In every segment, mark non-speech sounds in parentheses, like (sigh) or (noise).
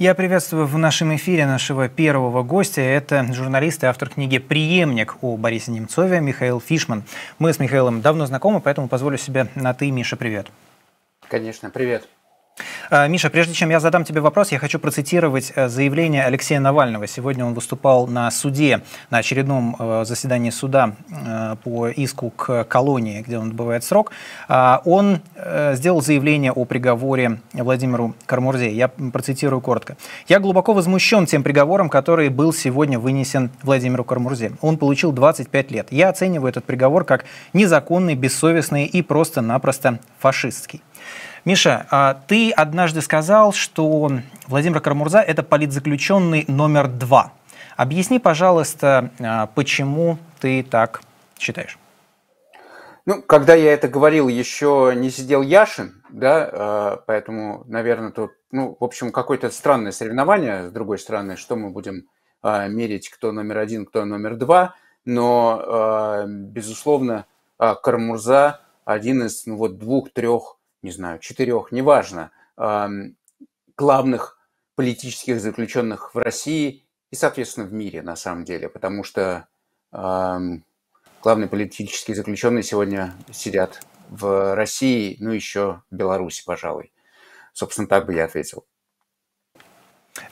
Я приветствую в нашем эфире нашего первого гостя. Это журналист и автор книги «Приемник» у Бориса Немцове Михаил Фишман. Мы с Михаилом давно знакомы, поэтому позволю себе на «ты». Миша, привет. Конечно, привет. А, Миша, прежде чем я задам тебе вопрос, я хочу процитировать э, заявление Алексея Навального. Сегодня он выступал на суде, на очередном э, заседании суда э, по иску к колонии, где он отбывает срок. А, он сделал заявление о приговоре Владимиру Кармурзе. Я процитирую коротко. «Я глубоко возмущен тем приговором, который был сегодня вынесен Владимиру Кармурзе. Он получил 25 лет. Я оцениваю этот приговор как незаконный, бессовестный и просто-напросто фашистский». Миша, а ты однажды сказал, что Владимир Карамурза – это политзаключенный номер два. Объясни, пожалуйста, а, почему ты так считаешь? Ну, когда я это говорил, еще не сидел Яшин, да, а, поэтому, наверное, тут, ну, в общем, какое-то странное соревнование, с другой стороны, что мы будем мерить, кто номер один, кто номер два, но, безусловно, Кармурза один из ну, вот двух-трех не знаю, четырех, неважно, главных политических заключенных в России и, соответственно, в мире на самом деле, потому что главные политические заключенные сегодня сидят в России, ну еще в Беларуси, пожалуй. Собственно, так бы я ответил.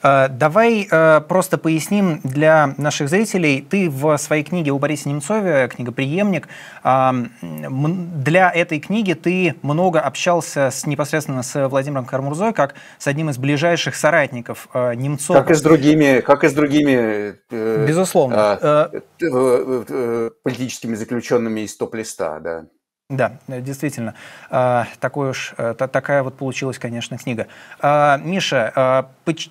Э, давай э, просто поясним для наших зрителей. Ты в своей книге у Бориса Немцова книга «Приемник». Э, для этой книги ты много общался с, непосредственно с Владимиром Кармурзой, как с одним из ближайших соратников Немцова. Как и с другими, как и с другими Безусловно. политическими заключенными из топ-листа, да. Да, э, действительно, а, такой уж, э, такая вот получилась, конечно, книга. А, Миша, а,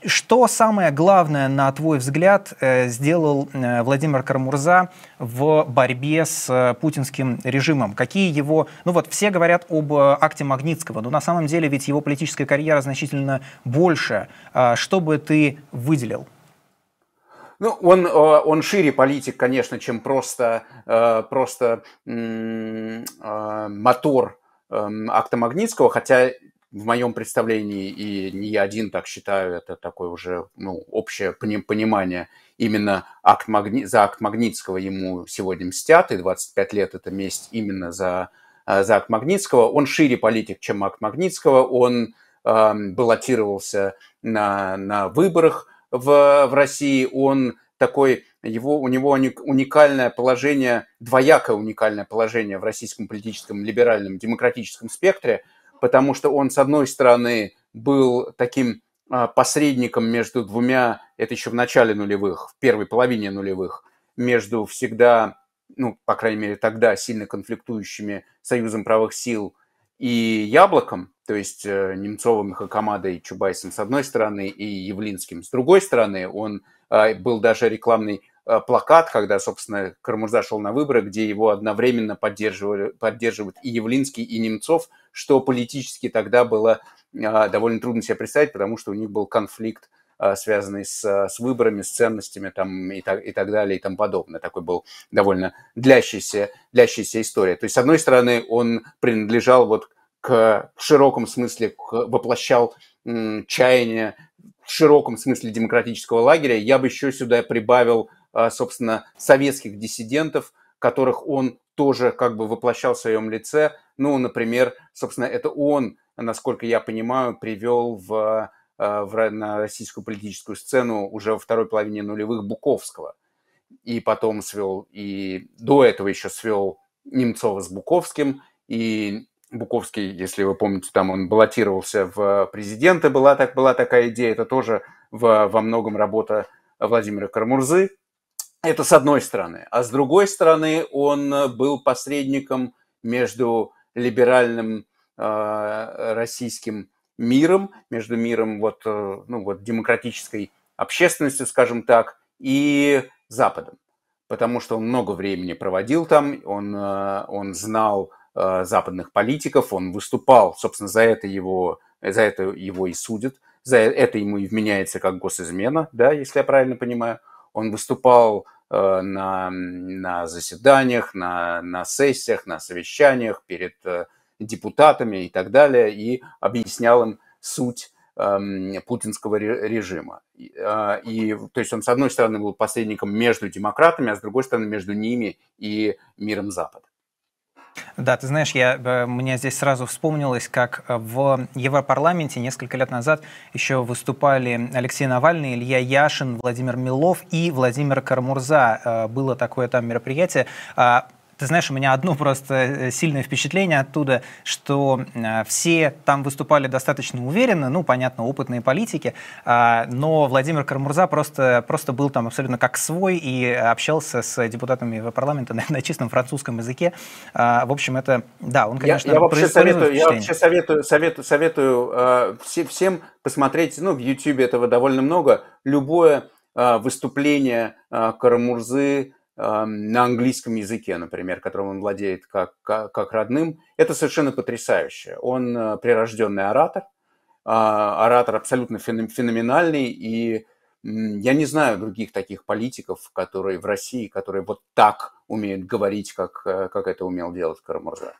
что самое главное, на твой взгляд, э, сделал Владимир Карамурза в борьбе с путинским режимом? Какие его... Ну вот все говорят об акте Магнитского, но на самом деле ведь его политическая карьера значительно больше. Что бы ты выделил? Ну, он, э, он шире политик, конечно, чем просто, э, просто э, мотор эм, акта Магнитского, хотя в моем представлении, и не я один так считаю, это такое уже ну, общее понимание, именно акт Магни... за акт Магнитского ему сегодня мстят, и 25 лет это месть именно за, за акт Магнитского. Он шире политик, чем акт Магнитского, он э, баллотировался на, на выборах, в, в России, он такой, его, у него уникальное положение, двоякое уникальное положение в российском политическом, либеральном, демократическом спектре, потому что он, с одной стороны, был таким а, посредником между двумя, это еще в начале нулевых, в первой половине нулевых, между всегда, ну, по крайней мере, тогда сильно конфликтующими Союзом правых сил – и Яблоком, то есть э, Немцовым, Хакамадой, Чубайсом с одной стороны и Явлинским с другой стороны. Он а, был даже рекламный а, плакат, когда, собственно, Кармурза шел на выборы, где его одновременно поддерживали, поддерживают и Явлинский, и Немцов, что политически тогда было а, довольно трудно себе представить, потому что у них был конфликт а, связанный с, а, с выборами, с ценностями там, и, так, и так далее и тому подобное. Такой был довольно длящийся, длящийся история. То есть, с одной стороны, он принадлежал вот к, в широком смысле, к, воплощал м, чаяние в широком смысле демократического лагеря. Я бы еще сюда прибавил, а, собственно, советских диссидентов, которых он тоже как бы воплощал в своем лице. Ну, например, собственно, это он, насколько я понимаю, привел в Э, на российскую политическую сцену уже во второй половине нулевых Буковского. И потом свел, и до этого еще свел Немцова с Буковским, и Буковский, если вы помните, там он баллотировался в президенты, была, так, была такая идея, это тоже в, во многом работа Владимира Кармурзы. Это с одной стороны. А с другой стороны, он был посредником между либеральным э, российским миром, между миром вот, э, ну, вот демократической общественностью, скажем так, и Западом. Потому что он много времени проводил там, он, э, он знал э, западных политиков, он выступал, собственно, за это его, за это его и судят, за это ему и вменяется как госизмена, да, если я правильно понимаю. Он выступал на, на заседаниях, на, на сессиях, на совещаниях перед депутатами и так далее, и объяснял им суть эм, путинского режима. А, и, то есть он, с одной стороны, был посредником между демократами, а с другой стороны, между ними и миром Запада. Да, ты знаешь, я, э, мне здесь сразу вспомнилось, как э, в Европарламенте несколько лет назад еще выступали Алексей Навальный, Илья Яшин, Владимир Милов и Владимир Кармурза. Э, было такое там мероприятие а, ты знаешь, у меня одно просто э, сильное впечатление оттуда, что э, все там выступали достаточно уверенно, ну, понятно, опытные политики, а, но Владимир Кармурза просто, просто был там абсолютно как свой и общался с депутатами Европарламента на, (laughs) на чистом французском языке. А, в общем, это, да, он, конечно, я, я вообще советую, Я вообще советую, советую, советую э, всем посмотреть, ну, в YouTube этого довольно много, любое э, выступление э, Карамурзы, на английском языке, например, которым он владеет как, как, как родным, это совершенно потрясающе. Он э, прирожденный оратор, а, оратор абсолютно феноменальный, и я не знаю других таких политиков, которые в России, которые вот так умеют говорить, как, э, как это умел делать Карамурза.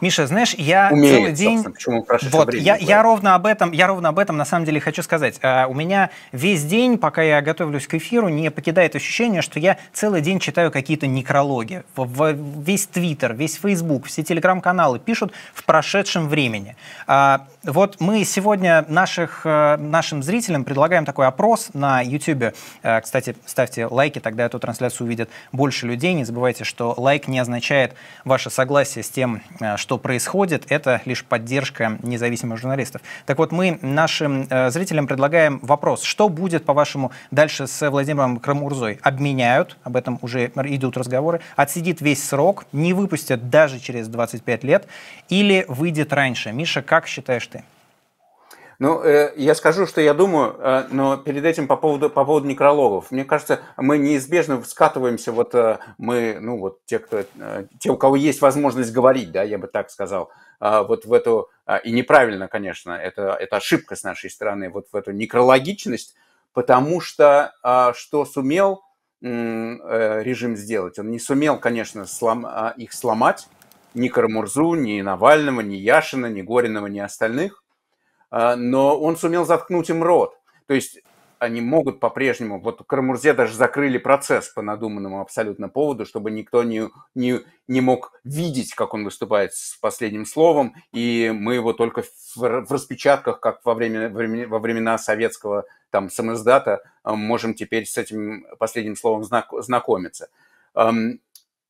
Миша, знаешь, я Умеет, целый день, почему вот я, я ровно об этом, я ровно об этом на самом деле хочу сказать. Uh, у меня весь день, пока я готовлюсь к эфиру, не покидает ощущение, что я целый день читаю какие-то некрологи. В, в, весь Твиттер, весь Фейсбук, все телеграм-каналы пишут в прошедшем времени. Uh, вот мы сегодня наших, э, нашим зрителям предлагаем такой опрос на YouTube. А, кстати, ставьте лайки, тогда эту трансляцию увидят больше людей. Не забывайте, что лайк не означает ваше согласие с тем Э, что происходит, это лишь поддержка независимых журналистов. Так вот, мы нашим э, зрителям предлагаем вопрос, что будет, по-вашему, дальше с Владимиром Крамурзой? Обменяют, об этом уже идут разговоры, отсидит весь срок, не выпустят даже через 25 лет или выйдет раньше? Миша, как считаешь ты? Ну, э, я скажу, что я думаю, э, но перед этим по поводу, по поводу некрологов. Мне кажется, мы неизбежно скатываемся, вот э, мы, ну вот те, кто, э, те, у кого есть возможность говорить, да, я бы так сказал, э, вот в эту, э, и неправильно, конечно, это, это ошибка с нашей стороны, вот в эту некрологичность, потому что э, что сумел э, режим сделать? Он не сумел, конечно, слом, э, их сломать, ни Карамурзу, ни Навального, ни Яшина, ни Горинова, ни остальных, а, но он сумел заткнуть им рот. То есть они могут по-прежнему, вот Карамурзе даже закрыли процесс по надуманному абсолютно поводу, чтобы никто не, не, не мог видеть, как он выступает с последним словом, и мы его только в, в распечатках, как во, время, во времена советского там самоздата, а, можем теперь с этим последним словом знак, знакомиться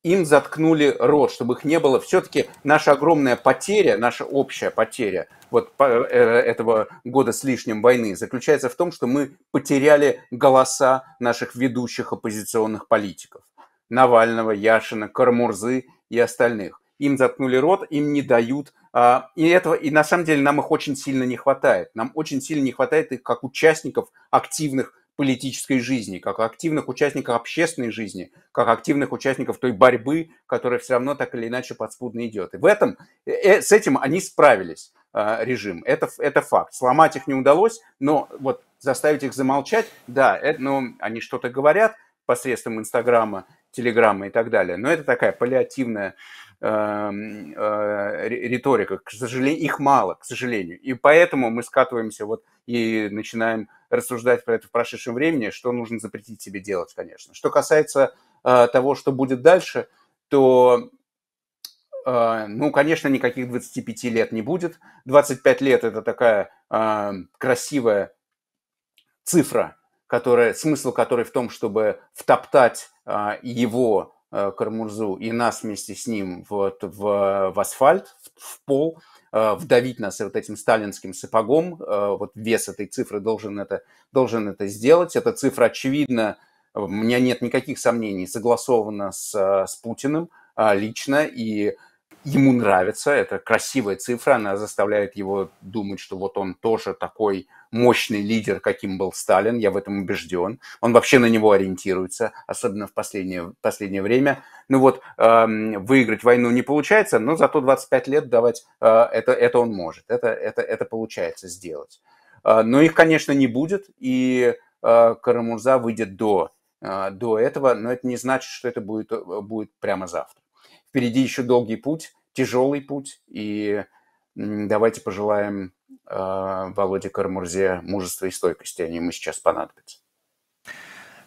им заткнули рот, чтобы их не было. Все-таки наша огромная потеря, наша общая потеря вот э, этого года с лишним войны заключается в том, что мы потеряли голоса наших ведущих оппозиционных политиков. Навального, Яшина, Кармурзы и остальных. Им заткнули рот, им не дают. А, и этого, и на самом деле нам их очень сильно не хватает. Нам очень сильно не хватает их как участников активных политической жизни, как активных участников общественной жизни, как активных участников той борьбы, которая все равно так или иначе подспудно идет. И в этом, э, с этим они справились, э, режим. Это, это факт. Сломать их не удалось, но вот заставить их замолчать, да, это, ну, они что-то говорят посредством Инстаграма, Телеграма и так далее. Но это такая паллиативная эм, э, риторика. К сожалению, их мало, к сожалению. И поэтому мы скатываемся вот и начинаем рассуждать про это в прошедшем времени, что нужно запретить себе делать, конечно. Что касается э, того, что будет дальше, то, э, ну, конечно, никаких 25 лет не будет. 25 лет – это такая э, красивая цифра, которая, смысл которой в том, чтобы втоптать э, его Э, Кармурзу и нас вместе с ним вот в, в асфальт, в пол, э, вдавить нас вот этим сталинским сапогом. Э, вот вес этой цифры должен это, должен это сделать. Эта цифра, очевидно, у меня нет никаких сомнений, согласована с, с Путиным лично, и ему нравится, это красивая цифра, она заставляет его думать, что вот он тоже такой мощный лидер, каким был Сталин, я в этом убежден. Он вообще на него ориентируется, особенно в последнее, последнее время. Ну вот, э, выиграть войну не получается, но зато 25 лет давать, э, это, это он может, это, это, это получается сделать. Э, но их, конечно, не будет, и э, Карамурза выйдет до, э, до этого, но это не значит, что это будет, э, будет прямо завтра. Впереди еще долгий путь, тяжелый путь, и давайте пожелаем э, Володе Кармурзе мужества и стойкости, они ему сейчас понадобятся.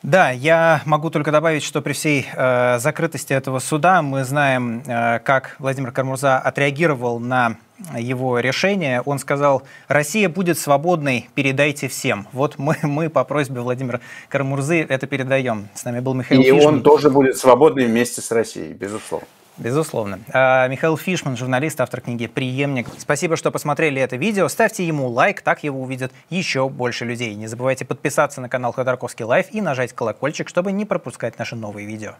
Да, я могу только добавить, что при всей э, закрытости этого суда мы знаем, э, как Владимир Кармурза отреагировал на его решение. Он сказал, Россия будет свободной, передайте всем. Вот мы, мы по просьбе Владимира Кармурзы это передаем. С нами был Михаил И Фишман. он тоже будет свободный вместе с Россией, безусловно. Безусловно. А, Михаил Фишман, журналист, автор книги «Приемник». Спасибо, что посмотрели это видео. Ставьте ему лайк, так его увидят еще больше людей. Не забывайте подписаться на канал Ходорковский Лайф и нажать колокольчик, чтобы не пропускать наши новые видео.